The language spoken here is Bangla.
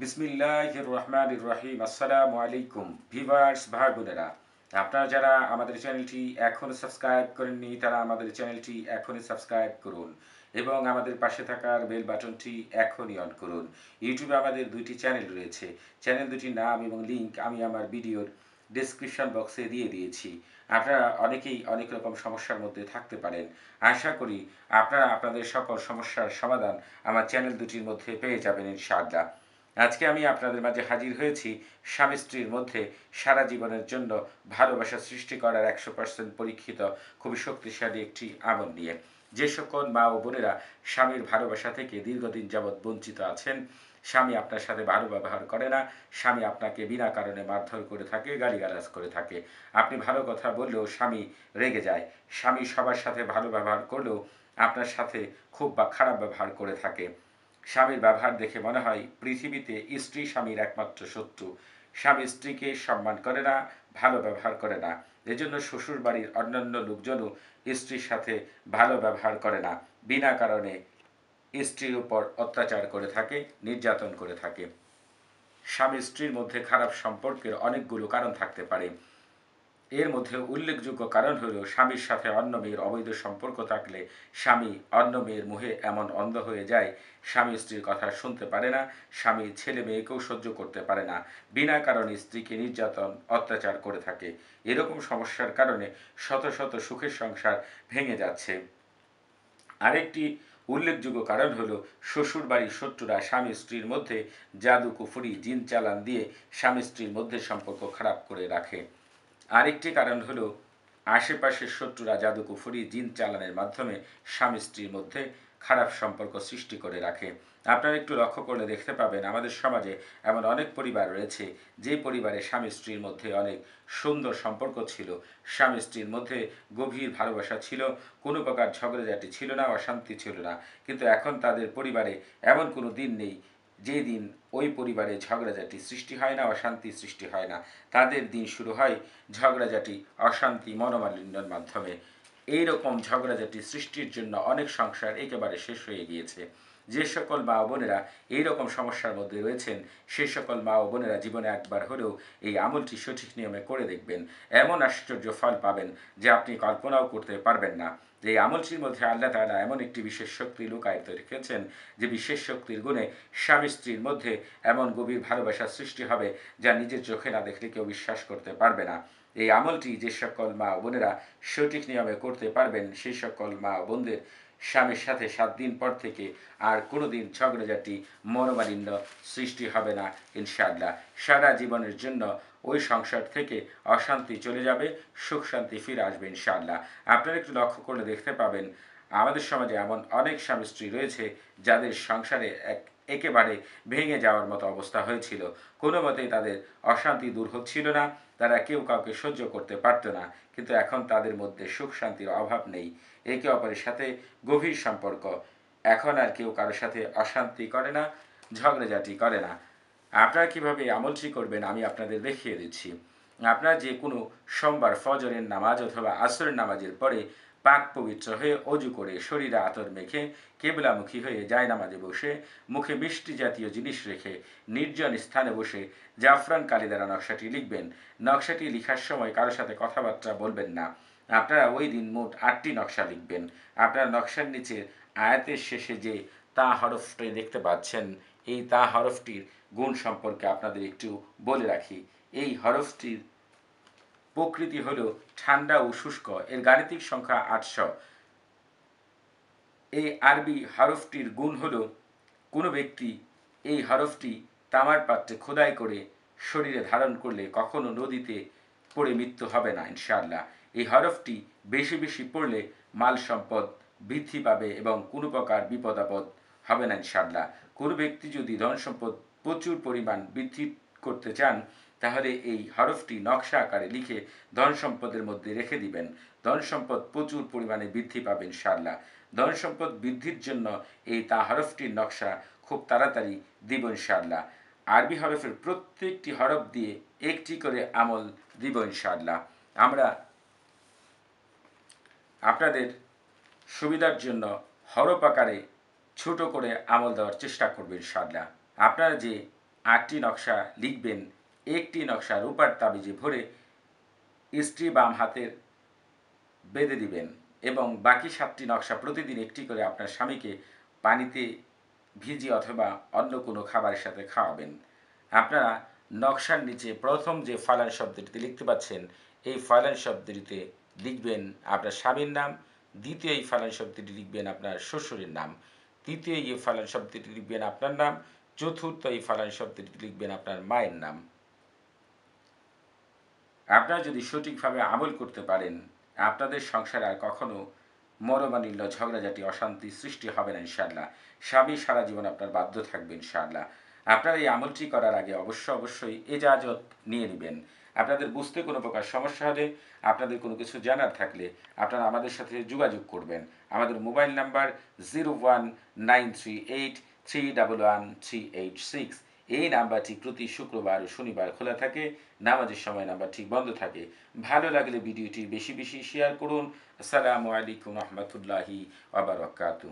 বিসমিল্লাহির রহমান রহিম আসসালামু আলাইকুম ভিভার্স ভাই বোনেরা আপনারা যারা আমাদের চ্যানেলটি এখনও সাবস্ক্রাইব করেননি তারা আমাদের চ্যানেলটি এখনই সাবস্ক্রাইব করুন এবং আমাদের পাশে থাকার বেল বাটনটি এখনই অন করুন ইউটিউবে আমাদের দুইটি চ্যানেল রয়েছে চ্যানেল দুটির নাম এবং লিঙ্ক আমি আমার ভিডিওর ডেসক্রিপশন বক্সে দিয়ে দিয়েছি আপনারা অনেকেই অনেক রকম সমস্যার মধ্যে থাকতে পারেন আশা করি আপনারা আপনাদের সকল সমস্যার সমাধান আমার চ্যানেল দুটির মধ্যে পেয়ে যাবেন ইনশাআল্লাহ আজকে আমি আপনাদের মাঝে হাজির হয়েছি স্বামী স্ত্রীর মধ্যে সারা জীবনের জন্য ভালোবাসা সৃষ্টি করার একশো পার্সেন্ট পরীক্ষিত খুবই শক্তিশালী একটি আমল নিয়ে যে সকল মা ও বোনেরা স্বামীর ভালোবাসা থেকে দীর্ঘদিন যাবৎ বঞ্চিত আছেন স্বামী আপনার সাথে ভালো ব্যবহার করে না স্বামী আপনাকে বিনা কারণে মারধর করে থাকে গালিগালাজ করে থাকে আপনি ভালো কথা বললেও স্বামী রেগে যায় স্বামী সবার সাথে ভালো ব্যবহার করলেও আপনার সাথে খুব বা খারাপ ব্যবহার করে থাকে স্বামীর ব্যবহার দেখে মনে হয় পৃথিবীতে স্ত্রী স্বামীর একমাত্র শত্রু স্বামী স্ত্রীকে সম্মান করে না ভালো ব্যবহার করে না এজন্য শ্বশুর বাড়ির অন্যান্য লোকজনও স্ত্রীর সাথে ভালো ব্যবহার করে না বিনা কারণে স্ত্রীর উপর অত্যাচার করে থাকে নির্যাতন করে থাকে স্বামী স্ত্রীর মধ্যে খারাপ সম্পর্কের অনেকগুলো কারণ থাকতে পারে এর মধ্যে উল্লেখযোগ্য কারণ হল স্বামীর সাথে অন্য মেয়ের অবৈধ সম্পর্ক থাকলে স্বামী অন্য মেয়ের মুহে এমন অন্ধ হয়ে যায় স্বামী স্ত্রীর কথা শুনতে পারে না স্বামী ছেলে মেয়েকেও সহ্য করতে পারে না বিনা কারণে স্ত্রীকে নির্যাতন অত্যাচার করে থাকে এরকম সমস্যার কারণে শত শত সুখের সংসার ভেঙে যাচ্ছে আরেকটি উল্লেখযোগ্য কারণ হলো শ্বশুর বাড়ির শত্রুরা স্বামী স্ত্রীর মধ্যে জাদু কুফুরি জিন চালান দিয়ে স্বামী স্ত্রীর মধ্যে সম্পর্ক খারাপ করে রাখে আরেকটি কারণ হলো আশেপাশের শত্রুরা জাদু কুফুরি জিন চালানের মাধ্যমে স্বামী স্ত্রীর মধ্যে খারাপ সম্পর্ক সৃষ্টি করে রাখে আপনারা একটু লক্ষ্য করলে দেখতে পাবেন আমাদের সমাজে এমন অনেক পরিবার রয়েছে যে পরিবারে স্বামী স্ত্রীর মধ্যে অনেক সুন্দর সম্পর্ক ছিল স্বামী স্ত্রীর মধ্যে গভীর ভালোবাসা ছিল কোনো প্রকার ঝগড়াঝাটি ছিল না অশান্তি ছিল না কিন্তু এখন তাদের পরিবারে এমন কোনো দিন নেই যে দিন ওই পরিবারে ঝগড়াঝাটি সৃষ্টি হয় না অশান্তি সৃষ্টি হয় না তাদের দিন শুরু হয় ঝগড়াঝাটি অশান্তি মনোমালিন্যর মাধ্যমে এইরকম ঝগড়াঝাটি সৃষ্টির জন্য অনেক সংসার একেবারে শেষ হয়ে গিয়েছে যে সকল মা বোনেরা এই রকম সমস্যার মধ্যে রয়েছেন সে সকল মা বোনেরা জীবনে একবার হলেও এই আমলটি সঠিক নিয়মে করে দেখবেন এমন আশ্চর্য ফল পাবেন যে আপনি কল্পনাও করতে পারবেন না যে আমলটির মধ্যে আল্লাহ তালা এমন একটি বিশেষ শক্তি লুকায়িত রেখেছেন যে বিশেষ শক্তির গুণে স্বামী স্ত্রীর মধ্যে এমন গভীর ভালোবাসার সৃষ্টি হবে যা নিজের চোখে না দেখলে কেউ বিশ্বাস করতে পারবে না এই আমলটি যে সকল মা বোনেরা সঠিক নিয়মে করতে পারবেন সেই সকল মা বোনদের স্বামীর সাথে সাত দিন পর থেকে আর কোনো দিন ঝগড়াঝাটি মনোমালিন্য সৃষ্টি হবে না ইনশাআল্লাহ সারা জীবনের জন্য ওই সংসার থেকে অশান্তি চলে যাবে সুখ শান্তি ফিরে আসবে ইনশাআল্লাহ আপনারা একটু লক্ষ্য করলে দেখতে পাবেন আমাদের সমাজে এমন অনেক স্বামী স্ত্রী রয়েছে যাদের সংসারে এক একেবারে ভেঙে যাওয়ার মতো অবস্থা হয়েছিল কোনো মতেই তাদের অশান্তি দূর হচ্ছিল না তারা কেউ কাউকে সহ্য করতে পারত না কিন্তু এখন তাদের মধ্যে সুখ শান্তির অভাব নেই একে অপরের সাথে গভীর সম্পর্ক এখন আর কেউ কারোর সাথে অশান্তি করে না ঝগড়াঝাটি করে না আপনারা কীভাবে আমলটি করবেন আমি আপনাদের দেখিয়ে দিচ্ছি আপনারা যে কোনো সোমবার ফজরের নামাজ অথবা আসরের নামাজের পরে পাক পবিত্র হয়ে অজু করে শরীরে আতর মেখে কেবলামুখী হয়ে জায়নামাজে বসে মুখে মিষ্টি জাতীয় জিনিস রেখে নির্জন স্থানে বসে জাফরান কালিদারা নকশাটি লিখবেন নকশাটি লিখার সময় কারোর সাথে কথাবার্তা বলবেন না আপনারা ওই দিন মোট আটটি নকশা লিখবেন আপনারা নকশার নিচে আয়াতের শেষে যে তা হরফটি দেখতে পাচ্ছেন এই তা হরফটির গুণ সম্পর্কে আপনাদের একটু বলে রাখি এই হরফটির প্রকৃতি হল ঠান্ডা ও শুষ্ক এর গাণিতিক সংখ্যা আটশো এই আরবি হরফটির গুণ হল কোনো ব্যক্তি এই হরফটি তামার পাত্রে খোদাই করে শরীরে ধারণ করলে কখনো নদীতে পড়ে মৃত্যু হবে না ইনশাআল্লাহ এই হরফটি বেশি বেশি পড়লে মাল সম্পদ বৃদ্ধি পাবে এবং কোনো প্রকার বিপদাপদ হবে না ইনশাআল্লাহ কোনো ব্যক্তি যদি ধন সম্পদ প্রচুর পরিমাণ বৃদ্ধি করতে চান তাহলে এই হরফটি নকশা আকারে লিখে ধন সম্পদের মধ্যে রেখে দিবেন ধন সম্পদ প্রচুর পরিমাণে বৃদ্ধি পাবেন সারলা ধন সম্পদ বৃদ্ধির জন্য এই তা হরফটির নকশা খুব তাড়াতাড়ি দিবন সারলা আরবি হরফের প্রত্যেকটি হরফ দিয়ে একটি করে আমল দিবন সারলা আমরা আপনাদের সুবিধার জন্য হরফ আকারে ছোট করে আমল দেওয়ার চেষ্টা করবেন সারলা আপনারা যে আটটি নকশা লিখবেন একটি নকশা রূপার তাবিজে ভরে স্ত্রী বাম হাতের বেঁধে দিবেন এবং বাকি সাতটি নকশা প্রতিদিন একটি করে আপনার স্বামীকে পানিতে ভিজি অথবা অন্য কোনো খাবারের সাথে খাওয়াবেন আপনারা নকশার নিচে প্রথম যে ফালান শব্দটিতে লিখতে পাচ্ছেন এই ফালান শব্দটিতে লিখবেন আপনার স্বামীর নাম দ্বিতীয় এই ফালান শব্দটি লিখবেন আপনার শ্বশুরের নাম তৃতীয় এই ফালান শব্দটি লিখবেন আপনার নাম চতুর্থ এই ফালান শব্দটি লিখবেন আপনার মায়ের নাম আপনারা যদি সঠিকভাবে আমল করতে পারেন আপনাদের সংসার আর কখনো মরমানিল্য ঝগড়াঝাটি অশান্তি সৃষ্টি হবে না ইনশাআল্লাহ স্বামী সারা জীবন আপনার বাধ্য থাকবে ইনশাআল্লাহ আপনারা এই আমলটি করার আগে অবশ্য অবশ্যই এজাজত নিয়ে নেবেন আপনাদের বুঝতে কোনো প্রকার সমস্যা হলে আপনাদের কোনো কিছু জানার থাকলে আপনারা আমাদের সাথে যোগাযোগ করবেন আমাদের mobile number zero one nine three eight three double one three eight six এই নাম্বারটি প্রতি শুক্রবার ও শনিবার খোলা থাকে নামাজের সময় নাম্বারটি বন্ধ থাকে ভালো লাগলে ভিডিওটি বেশি বেশি শেয়ার করুন আসসালামু আলাইকুম রহমতুল্লাহি আবরকাতু